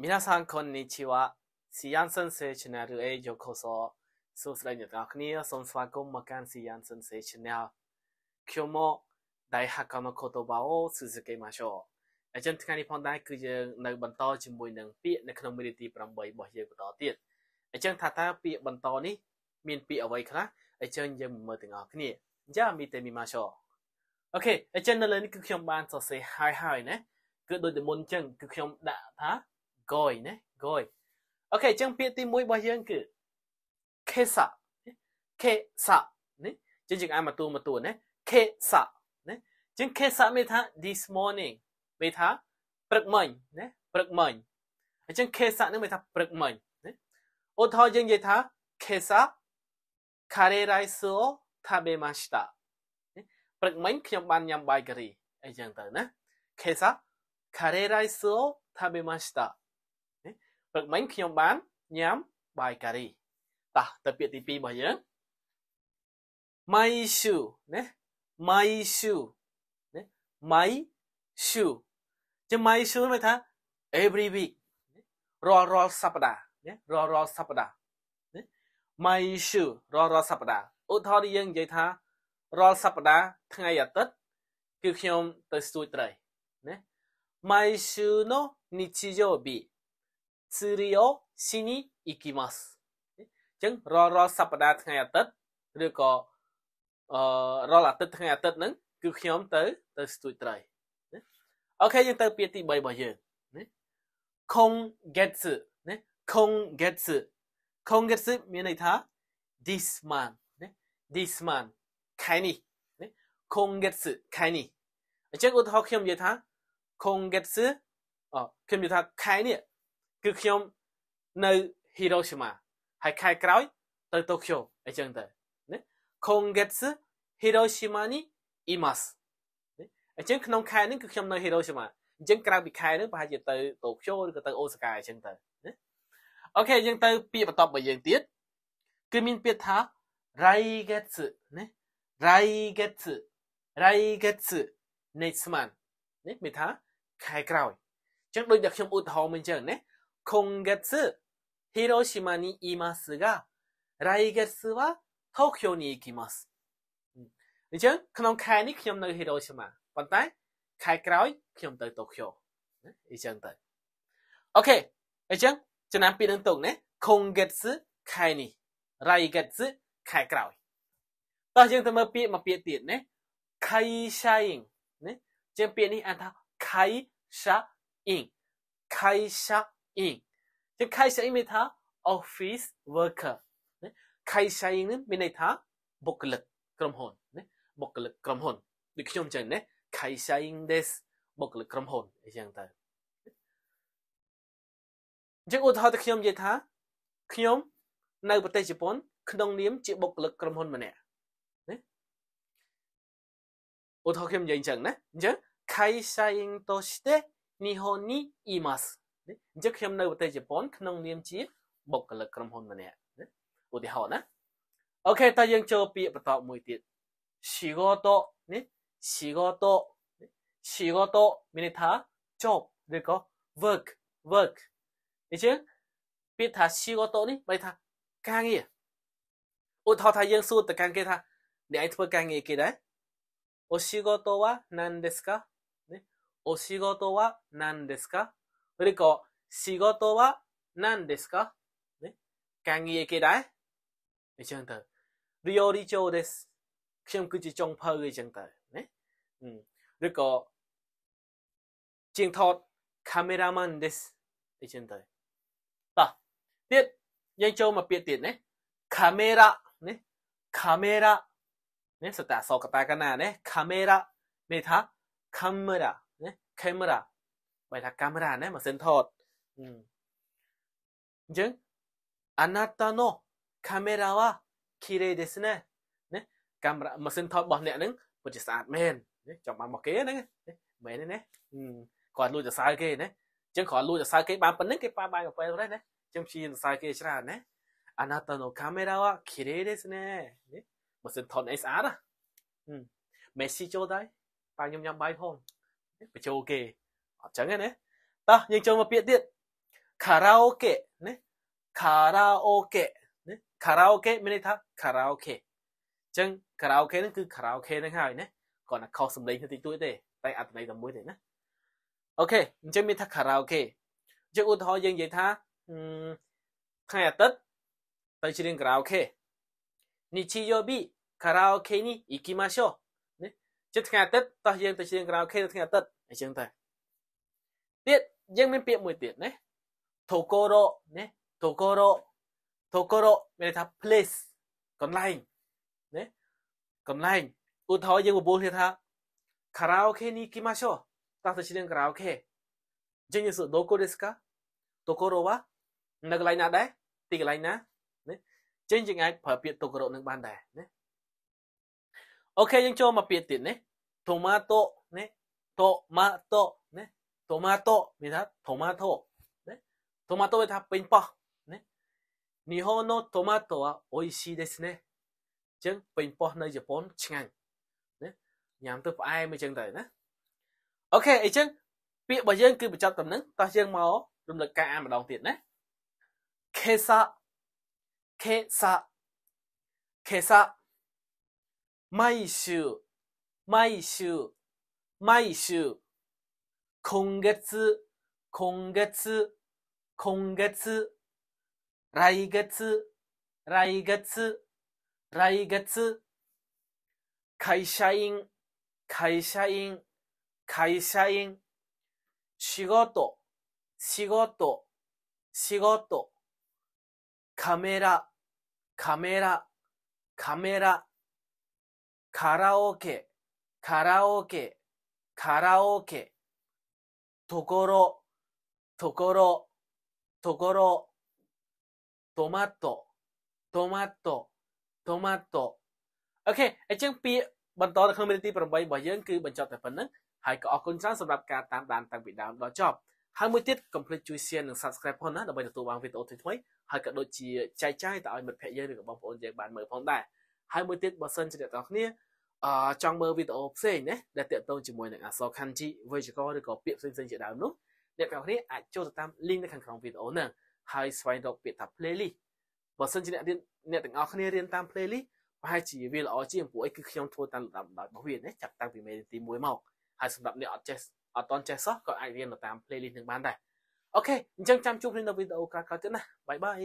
皆さん、こんにちは。ស៊ីយ៉ានសិនសេ Channel ឬ A យកខសសួស្តីអ្នកទាំងអស់គ្នាសូមស្វាគមន៍មកកាន់ស៊ីយ៉ានសិនសេ Channel ខ្ញុំមកដៃហាកាមកខតបាអូស៊ូស៊ូកេម៉ាឈោអញ្ចឹងថ្ងៃនេះផងដែរគឺយើងនៅបន្តជាមួយនឹងពាក្យនៅក្នុងមេរៀនទី8របស់យើងបន្តទៀតអញ្ចឹងថាតើពាក្យបន្តនេះមានពាក្យអ្វីខ្លះអញ្ចឹងយើងមើលទាំងអស់គ្នាយ៉ាមីតេមីម៉ាឈោអូខេអញ្ចឹងនៅលើនេះគឺខ្ញុំបានសរសេរហើយហើយណាគឺដូចតែមុនអញ្ចឹងគឺខ្ញុំដាក់ថា goy ណា goy អូខេអញ្ចឹងពាក្យទី1របស់យើងគឺ kesa kesa ណាអញ្ចឹងយើងអានមកតួមកតួណា kesa ណាអញ្ចឹង kesa មានថា this morning មានថាព្រឹកមិញណាព្រឹកមិញអញ្ចឹង kesa នឹងមានថាព្រឹកមិញណាឧទាហរណ៍យើងនិយាយថា kesa カレーライスを食べましたព្រឹកមិញ ខ្ញុំបានញ៉ាំបាយការីអីចឹងទៅណា kesa カレーライスを食べましたព្រឹកមិញខ្ញុំបានញ៉ាំបាយការីតោះទៅពាក្យទី2របស់យើង my shoe ណា my shoe ណា my shoe ជា my shoe មកថា every week រាល់រាល់សប្តាហ៍ណារាល់រាល់សប្តាហ៍ណា my shoe រាល់រាល់សប្តាហ៍ឧទាហរណ៍យើងនិយាយថារាល់សប្តាហ៍ថ្ងៃអាទិត្យគឺខ្ញុំទៅស្ទួចត្រីណា my shoe no nichiyobi Tsurio しに行きますអញ្ចឹងរាល់រាល់សប្តាហ៍ថ្ងៃអាទិត្យឬក៏អឺរាល់អាទិត្យថ្ងៃអាទិត្យហ្នឹងគឺខ្ញុំទៅ ទៅស្ទួចត្រីអូខេយើងទៅ ពាក្យទី3របស់យើងណាខុងហ្គេតស៊ណាខុងហ្គេតស៊ខុងហ្គេតស៊មានន័យថា this month ណា this month ខែនេះណាខុងហ្គេតស៊ខែនេះអញ្ចឹងឧទាហរណ៍ខ្ញុំនិយាយថាខុងហ្គេតស៊អូខ្ញុំនិយាយថាខែនេះគឺខ្ញុំនៅ Hiroshima ហើយខែក្រោយ ទៅ Tokyo អញ្ចឹងទៅណា Kongetsu Hiroshima ni imasu អញ្ចឹងក្នុងខែនេះគឺខ្ញុំនៅ Hiroshima អញ្ចឹងក្រៅពីខែនេះប្រហែលជាទៅ Tokyo ឬក៏ទៅ Osaka អញ្ចឹងទៅណាអូខេយើងទៅពាក្យបន្ទាប់របស់យើងទៀតគឺមានពាក្យថា Raigetsu ណា Raigetsu Raigetsu next month នេះមានថាខែក្រោយអញ្ចឹងដូចតែខ្ញុំឧទាហរណ៍មិញអញ្ចឹងណា今月、広島にいますが、来月は東京に行きます。うん。じゃあ、この会に、今日の広島。本体会くらい、今日の東京。うん。じゃあ、で。OK。じゃあ、じゃあ、何ピリントンね。今月、会に。来月、会くらい。と、じゃあ、でも、ピリ、ま、ピリティね。会社員。ね。じゃあ、ピリに、あんた、会社員。会社員。ing ចឹង khai ing មានថា office worker ណា khai ing នេះមានន័យថាបុគ្គលិកក្រុមហ៊ុនណាបុគ្គលិកក្រុមហ៊ុនដូចខ្ញុំចឹងណា khai ing ですបុគ្គលិកក្រុមហ៊ុនអីចឹងទៅចឹងឧទាហរណ៍ទៅខ្ញុំនិយាយថា ខ្ញុំ នៅ ប្រទេសជប៉ុន ក្នុង នាមជាបុគ្គលិកក្រុមហ៊ុនម្នាក់ណាឧទាហរណ៍ខ្ញុំនិយាយអញ្ចឹងណាអញ្ចឹង会社員として日本にいますអញ្ចឹងខ្ញុំនៅប្រទេសជប៉ុនក្នុងនាមជាបុគ្គលិកក្រុមហ៊ុនម្នាក់ណាឧទាហរណ៍ណាអូខេតើយើងចូលពាក្យបន្តមួយទៀត仕事នេះ仕事仕事មានន័យថា job ឬក៏ work work អញ្ចឹងពាក្យថា仕事នេះបែរថាការងារឧទាហរណ៍ថាយើងសួរទៅកាន់គេថាអ្នកឯងធ្វើការងារគេដែរお仕事は何ですかねお仕事は何ですか그리고仕事は何ですか네강의의계달네정답리얼이죠데스시험끝이정파의정답네음그리고징터카메라만데스네정답자ទៀត양쪽만삐ទៀត네카메라네카메라네쓰다서까다까나네카메라메타카메라네카메라បើថាកាមេរ៉ាណាម៉ាស៊ីនថតអញ្ចឹងあなたのカメラは綺麗ですねណាកាមេរ៉ាម៉ាស៊ីនថតរបស់អ្នកហ្នឹងពិតជាស្អាតមែនចង់បានមកគេហ្នឹងមែនទេណាគាត់លួចសរសើរគេណាអញ្ចឹងគាត់លួចសរសើរគេបានប៉ុណ្្នឹងគេប៉ាបាយកាហ្វេទៅដែរណាអញ្ចឹងព្យាយាមសរសើរគេច្រើនណាあなたのカメラは綺麗ですねម៉ាស៊ីនថតអីស្អាតហ៎មេស៊ីចូលដែរប៉ាខ្ញុំញ៉ាំបាយផងបញ្ចូលគេអញ្ចឹងឯណាតោះយើងចូលមកពាក្យទៀតខារ៉ាអូខេណាខារ៉ាអូខេណាខារ៉ាអូខេមានន័យថាខារ៉ាអូខេអញ្ចឹងខារ៉ាអូខេហ្នឹងគឺខារ៉ាអូខេហ្នឹងហើយណាគាត់តែខុសសំឡេងតិចតួចទេតែអត្ថន័យតែមួយទេណាអូខេអញ្ចឹងមានថាខារ៉ាអូខេអញ្ចឹងឧទាហរណ៍យើងនិយាយថាថ្ងៃអាទិត្យទៅច្រៀងខារ៉ាអូខេ日曜日ខារ៉ាអូខេに行きましょうねជិតថ្ងៃអាទិត្យតោះយើងទៅច្រៀងខារ៉ាអូខេនៅថ្ងៃអាទិត្យអញ្ចឹងតែទៀតយើងមាន ពាក្យមួយទៀតណាតូកូរ៉ូណាតូកូរ៉ូតូកូរ៉ូមានន័យថា place កន្លែងណាកន្លែងឧទាហរណ៍យើងបបួលគ្នាថាខារ៉ាអូខេនេះគីម៉ាឈោតោះទៅឈ្នះខារ៉ាអូខេជាងនេះសួរដូកូですかតូកូរ៉ូវ៉ានៅកន្លែងណាដែរទីកន្លែងណាណាជាងជាងអាចប្រើពាក្យតូកូរ៉ូនឹងបានដែរណាអូខេយើងចូលមកពាក្យទៀតណាតូម៉ាតូណាតូម៉ាតូតូម៉ាតូវាថាតូម៉ាតូណាតូម៉ាតូវាថាពេញប៉ោះណា日本のトマトは美味しいですねចឹងពេញប៉ោះ នៅជប៉ុន ឆ្ងាញ់ណាញ៉ាំ ទៅផ្អែមអញ្ចឹងទៅណាអូខេអញ្ចឹងពាក្យរបស់យើងគឺបញ្ចប់តំណឹងតោះយើងមករំលឹកការអានម្ដងទៀតណាខេសាខេសាខេសា毎週毎週毎週今月、今月、今月、来月、来月、来月、会社員、会社員、会社員、仕事、仕事、仕事、カメラ、カメラ、カメラ、カラオケ、カラオケ、カラオケ、ところ、ところ、ところ、トマト、トマト、トマト OK អញ្ចឹងពាក្យបន្តទៅក្នុងមេរៀនទី8របស់យើងគឺបញ្ចប់តែប៉ុណ្្នឹងហើយក៏អរគុណច្រើនសម្រាប់ការតាមដានតាំងពីដើមដល់ចប់ហើយមួយទៀតកុំភ្លេចជួយ share និង subscribe ផងណាដើម្បីទទួលបានវីដេអូថ្មីៗហើយក៏ដូចជាចែកចាយទៅឲ្យមិត្តភ័ក្តិយើងឬក៏បងប្អូនយើងបានមើលផងដែរហើយមួយទៀតបើសិនជាអ្នកទាំងគ្នាអឺចង់មើលវីដេអូផ្សេងណាដែលតាក់ទងជាមួយនឹងអក្សរ Kanji វេយ្យាករណ៍ឬក៏ពាក្យផ្សេងៗជាដើមនោះអ្នកទាំងគ្នាអាចចូលទៅតាម link នៅខាងក្រោមវីដេអូហ្នឹងហើយស្វែងរកពាក្យថា playlist បើសិនជាអ្នករៀនអ្នកទាំងអស់គ្នារៀនតាម playlist ប្រហែលជាវាល្អជាងពួកអីគឺខ្ញុំធ្វើតាមលំដាប់លំដោយរបស់វាណាចាប់តាំងពីមេរៀនទី1មកហើយសម្រាប់អ្នកអត់ចេះអត់តន់ចេះសោះក៏អាចរៀនទៅតាម playlist នឹងបានដែរអូខេអញ្ចឹងចាំជួបគ្នានៅវីដេអូក្រោយៗទៀតណាបាយបាយ